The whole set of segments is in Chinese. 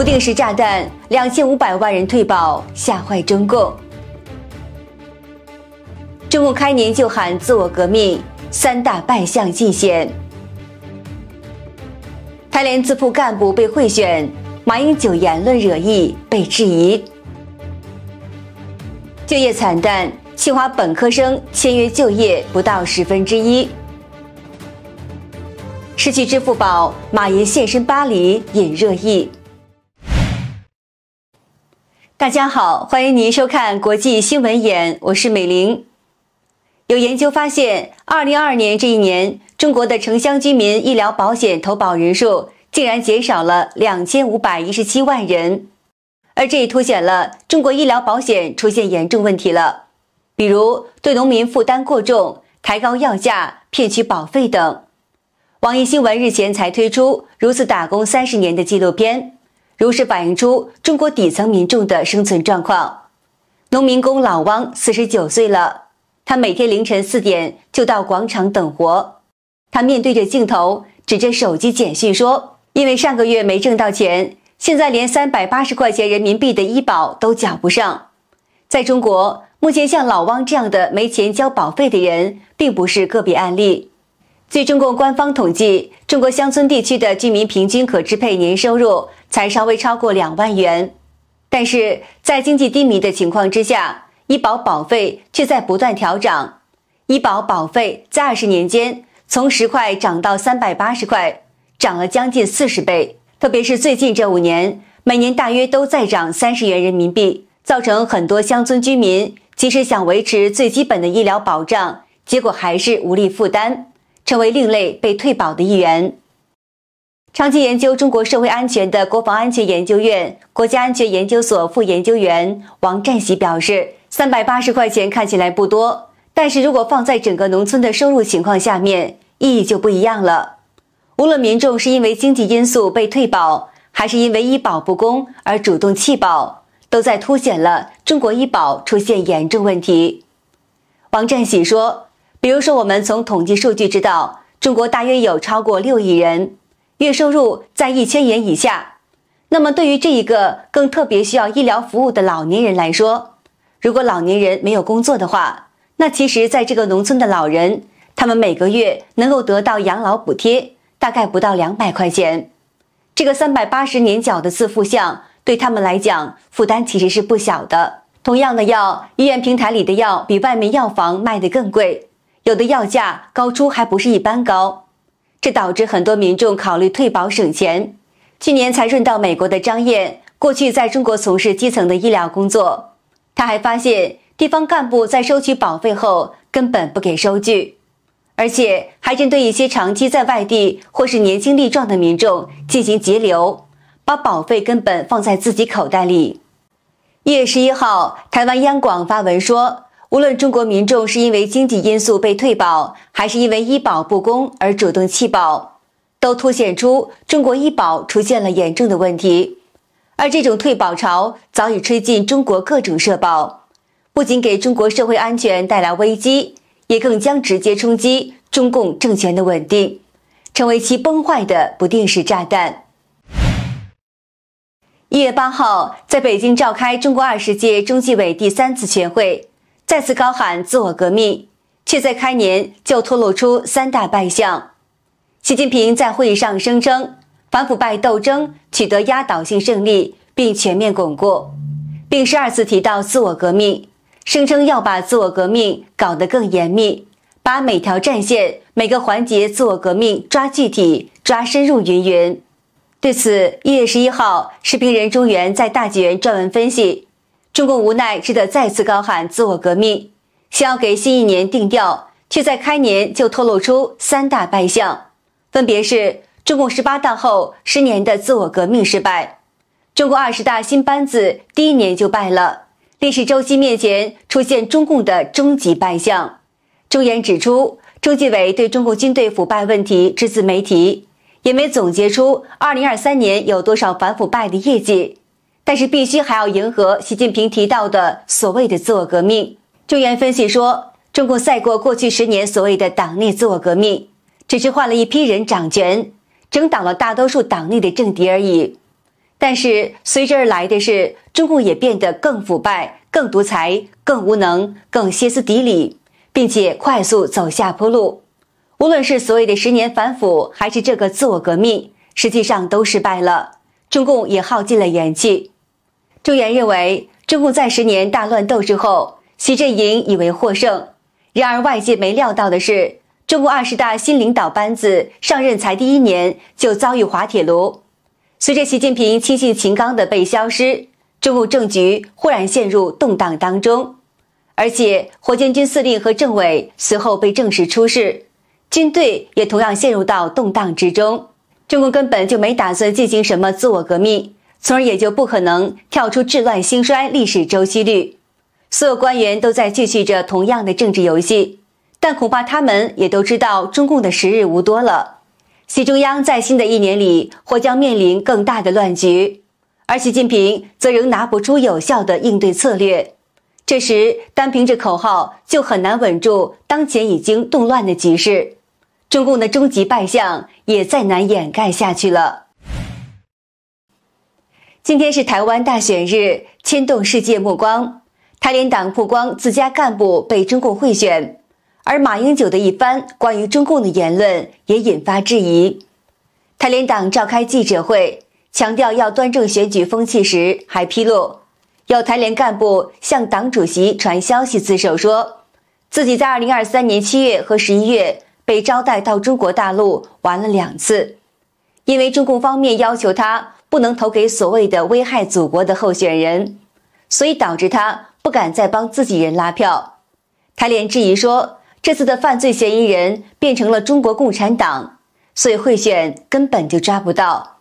不定时炸弹，两千五百万人退保吓坏中共。中共开年就喊自我革命，三大败相尽显。台联自曝干部被贿选，马英九言论惹意被质疑。就业惨淡，清华本科生签约就业不到十分之一。失去支付宝，马爷现身巴黎引热议。大家好，欢迎您收看《国际新闻眼》，我是美玲。有研究发现，二零二二年这一年，中国的城乡居民医疗保险投保人数竟然减少了两千五百一十七万人，而这也凸显了中国医疗保险出现严重问题了，比如对农民负担过重、抬高药价、骗取保费等。网易新闻日前才推出如此打工三十年的纪录片。如实反映出中国底层民众的生存状况。农民工老汪四十九岁了，他每天凌晨四点就到广场等活。他面对着镜头，指着手机简讯说：“因为上个月没挣到钱，现在连三百八十块钱人民币的医保都缴不上。”在中国，目前像老汪这样的没钱交保费的人，并不是个别案例。据中共官方统计，中国乡村地区的居民平均可支配年收入。才稍微超过两万元，但是在经济低迷的情况之下，医保保费却在不断调整。医保保费在二十年间从十块涨到三百八十块，涨了将近四十倍。特别是最近这五年，每年大约都在涨三十元人民币，造成很多乡村居民即使想维持最基本的医疗保障，结果还是无力负担，成为另类被退保的一员。长期研究中国社会安全的国防安全研究院国家安全研究所副研究员王占喜表示：“三百八十块钱看起来不多，但是如果放在整个农村的收入情况下面，意义就不一样了。无论民众是因为经济因素被退保，还是因为医保不公而主动弃保，都在凸显了中国医保出现严重问题。”王占喜说：“比如说，我们从统计数据知道，中国大约有超过六亿人。”月收入在一千元以下，那么对于这一个更特别需要医疗服务的老年人来说，如果老年人没有工作的话，那其实，在这个农村的老人，他们每个月能够得到养老补贴，大概不到两百块钱。这个三百八十年缴的自付项，对他们来讲负担其实是不小的。同样的药，医院平台里的药比外面药房卖的更贵，有的药价高出还不是一般高。这导致很多民众考虑退保省钱。去年才润到美国的张燕，过去在中国从事基层的医疗工作。他还发现，地方干部在收取保费后根本不给收据，而且还针对一些长期在外地或是年轻力壮的民众进行截留，把保费根本放在自己口袋里。一月十一号，台湾央广发文说。无论中国民众是因为经济因素被退保，还是因为医保不公而主动弃保，都凸显出中国医保出现了严重的问题。而这种退保潮早已吹进中国各种社保，不仅给中国社会安全带来危机，也更将直接冲击中共政权的稳定，成为其崩坏的不定时炸弹。一月八号，在北京召开中国二十届中纪委第三次全会。再次高喊自我革命，却在开年就透露出三大败象。习近平在会议上声称，反腐败斗争取得压倒性胜利并全面巩固，并十二次提到自我革命，声称要把自我革命搞得更严密，把每条战线、每个环节自我革命抓具体、抓深入。云云。对此，一月十一号，视频人中原在大纪元撰文分析。中共无奈，只得再次高喊自我革命，想要给新一年定调，却在开年就透露出三大败象，分别是中共十八大后十年的自我革命失败，中共二十大新班子第一年就败了，历史周期面前出现中共的终极败象。周颜指出，中纪委对中共军队腐败问题只字没提，也没总结出2023年有多少反腐败的业绩。但是必须还要迎合习近平提到的所谓的自我革命。周延分析说，中共赛过去十年所谓的党内自我革命，只是换了一批人掌权，整倒了大多数党内的政敌而已。但是随之而来的是，中共也变得更腐败、更独裁、更无能、更歇斯底里，并且快速走下坡路。无论是所谓的十年反腐，还是这个自我革命，实际上都失败了，中共也耗尽了元气。朱岩认为，中共在十年大乱斗之后，徐阵营以为获胜。然而外界没料到的是，中共二十大新领导班子上任才第一年就遭遇滑铁卢。随着习近平亲信秦刚的被消失，中共政局忽然陷入动荡当中。而且，火箭军司令和政委随后被正式出事，军队也同样陷入到动荡之中。中共根本就没打算进行什么自我革命。从而也就不可能跳出治乱兴衰历史周期率。所有官员都在继续着同样的政治游戏，但恐怕他们也都知道中共的时日无多了。习中央在新的一年里或将面临更大的乱局，而习近平则仍拿不出有效的应对策略。这时单凭着口号就很难稳住当前已经动乱的局势，中共的终极败相也再难掩盖下去了。今天是台湾大选日，牵动世界目光。台联党曝光自家干部被中共贿选，而马英九的一番关于中共的言论也引发质疑。台联党召开记者会，强调要端正选举风气时，还披露有台联干部向党主席传消息自首，说自己在二零二三年七月和十一月被招待到中国大陆玩了两次，因为中共方面要求他。不能投给所谓的危害祖国的候选人，所以导致他不敢再帮自己人拉票。台联质疑说，这次的犯罪嫌疑人变成了中国共产党，所以贿选根本就抓不到。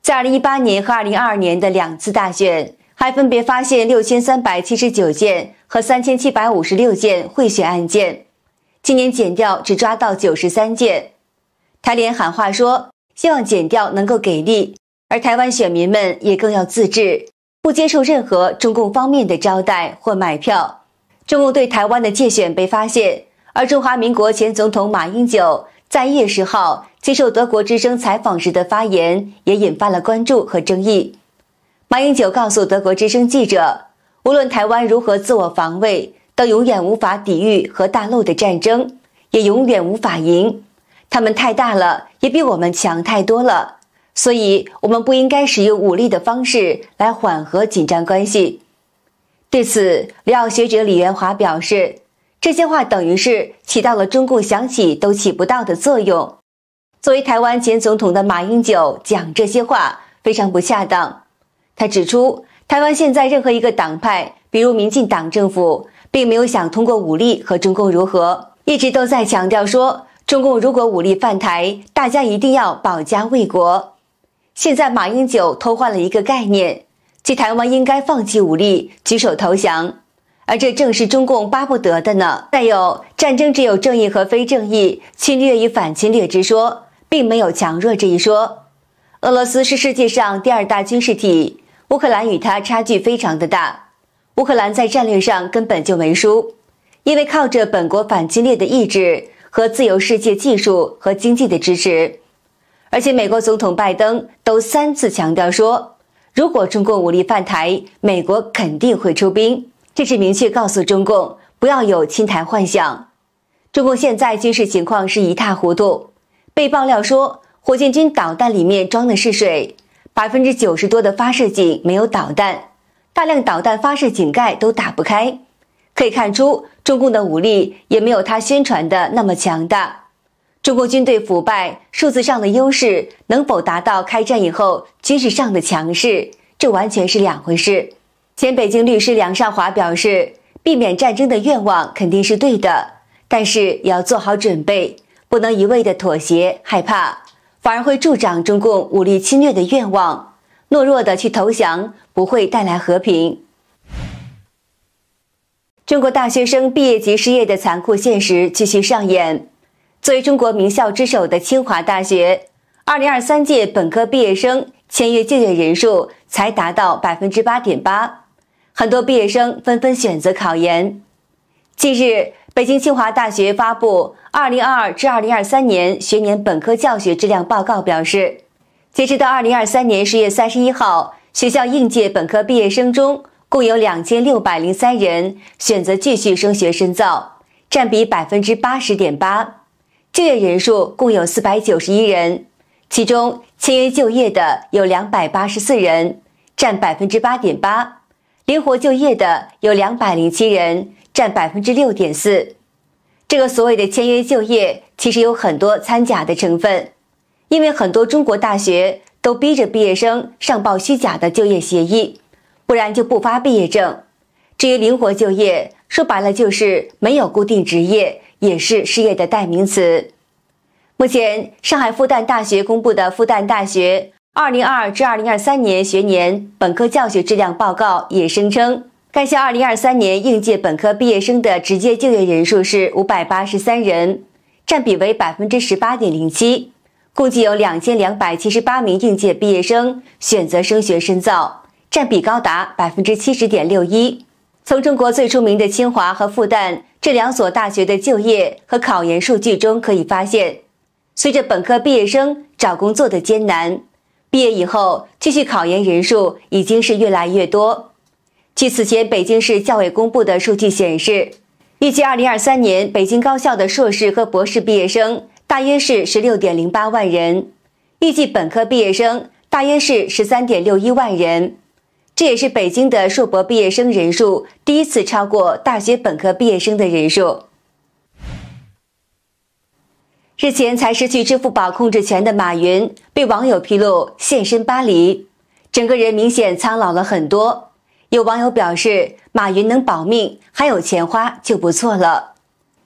在二零一八年和二零二二年的两次大选，还分别发现六千三百七十九件和三千七百五十六件贿选案件，今年减掉只抓到九十三件。台联喊话说，希望减掉能够给力。而台湾选民们也更要自治，不接受任何中共方面的招待或买票。中共对台湾的界选被发现，而中华民国前总统马英九在一月十号接受德国之声采访时的发言也引发了关注和争议。马英九告诉德国之声记者：“无论台湾如何自我防卫，都永远无法抵御和大陆的战争，也永远无法赢。他们太大了，也比我们强太多了。”所以我们不应该使用武力的方式来缓和紧张关系。对此，李敖学者李元华表示，这些话等于是起到了中共想起都起不到的作用。作为台湾前总统的马英九讲这些话非常不恰当。他指出，台湾现在任何一个党派，比如民进党政府，并没有想通过武力和中共融合，一直都在强调说，中共如果武力犯台，大家一定要保家卫国。现在马英九偷换了一个概念，即台湾应该放弃武力，举手投降，而这正是中共巴不得的呢。再有，战争只有正义和非正义、侵略与反侵略之说，并没有强弱这一说。俄罗斯是世界上第二大军事体，乌克兰与它差距非常的大。乌克兰在战略上根本就没输，因为靠着本国反侵略的意志和自由世界技术和经济的支持。而且，美国总统拜登都三次强调说，如果中共武力犯台，美国肯定会出兵，这是明确告诉中共不要有侵台幻想。中共现在军事情况是一塌糊涂，被爆料说火箭军导弹里面装的是水，百分之九十多的发射井没有导弹，大量导弹发射井盖都打不开。可以看出，中共的武力也没有他宣传的那么强大。中国军队腐败数字上的优势能否达到开战以后军事上的强势，这完全是两回事。前北京律师梁少华表示，避免战争的愿望肯定是对的，但是也要做好准备，不能一味的妥协害怕，反而会助长中共武力侵略的愿望。懦弱的去投降不会带来和平。中国大学生毕业即失业的残酷现实继续上演。作为中国名校之首的清华大学，二零二三届本科毕业生签约就业人数才达到百分之八点八，很多毕业生纷纷选择考研。近日，北京清华大学发布二零二二至二零二三年学年本科教学质量报告，表示，截止到二零二三年十月三十一号，学校应届本科毕业生中，共有两千六百零三人选择继续升学深造，占比百分之八十点八。就业人数共有四百九十一人，其中签约就业的有两百八十四人，占百分之八点八；灵活就业的有两百零七人，占百分之六点四。这个所谓的签约就业，其实有很多掺假的成分，因为很多中国大学都逼着毕业生上报虚假的就业协议，不然就不发毕业证。至于灵活就业，说白了就是没有固定职业。也是失业的代名词。目前，上海复旦大学公布的复旦大学二零二至二零二三年学年本科教学质量报告也声称，该校二零二三年应届本科毕业生的直接就业人数是五百八十三人，占比为百分之十八点零七，共计有两千两百七十八名应届毕业生选择升学深造，占比高达百分之七十点六一。从中国最出名的清华和复旦这两所大学的就业和考研数据中可以发现，随着本科毕业生找工作的艰难，毕业以后继续考研人数已经是越来越多。据此前北京市教委公布的数据显示，预计2023年北京高校的硕士和博士毕业生大约是16.08万人，预计本科毕业生大约是13.61万人。这也是北京的硕博毕业生人数第一次超过大学本科毕业生的人数。日前才失去支付宝控制权的马云，被网友披露现身巴黎，整个人明显苍老了很多。有网友表示，马云能保命还有钱花就不错了。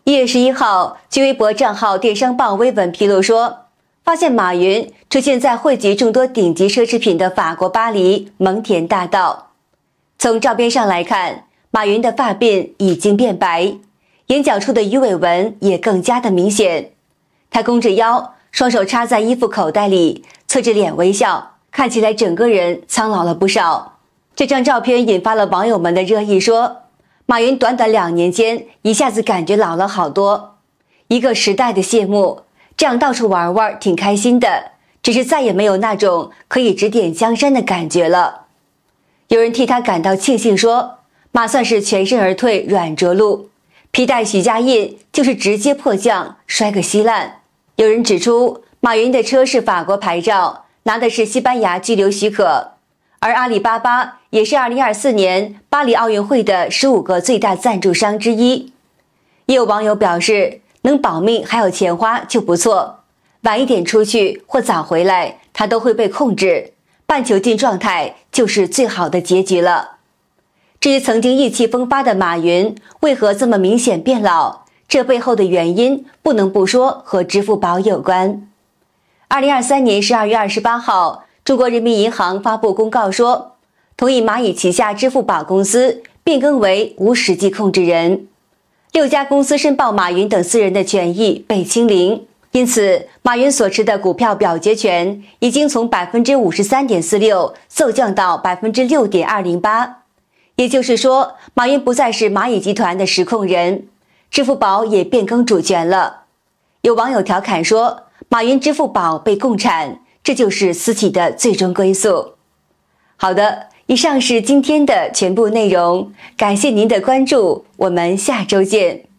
一月十一号，据微博账号“电商报”微文披露说。发现马云出现在汇集众多顶级奢侈品的法国巴黎蒙田大道。从照片上来看，马云的发鬓已经变白，眼角处的鱼尾纹也更加的明显。他弓着腰，双手插在衣服口袋里，侧着脸微笑，看起来整个人苍老了不少。这张照片引发了网友们的热议，说马云短短两年间一下子感觉老了好多，一个时代的谢幕。这样到处玩玩挺开心的，只是再也没有那种可以指点江山的感觉了。有人替他感到庆幸，说马算是全身而退，软着陆；皮带许家印就是直接迫降，摔个稀烂。有人指出，马云的车是法国牌照，拿的是西班牙居留许可，而阿里巴巴也是2024年巴黎奥运会的十五个最大赞助商之一。也有网友表示。能保命还有钱花就不错，晚一点出去或早回来，他都会被控制。半囚禁状态就是最好的结局了。至于曾经意气风发的马云，为何这么明显变老？这背后的原因不能不说和支付宝有关。二零二三年十二月二十八号，中国人民银行发布公告说，同意蚂蚁旗下支付宝公司变更为无实际控制人。六家公司申报，马云等四人的权益被清零，因此马云所持的股票表决权已经从百分之五十三点四六骤降到百分之六点二零八，也就是说，马云不再是蚂蚁集团的实控人，支付宝也变更主权了。有网友调侃说：“马云、支付宝被共产，这就是私企的最终归宿。”好的。以上是今天的全部内容，感谢您的关注，我们下周见。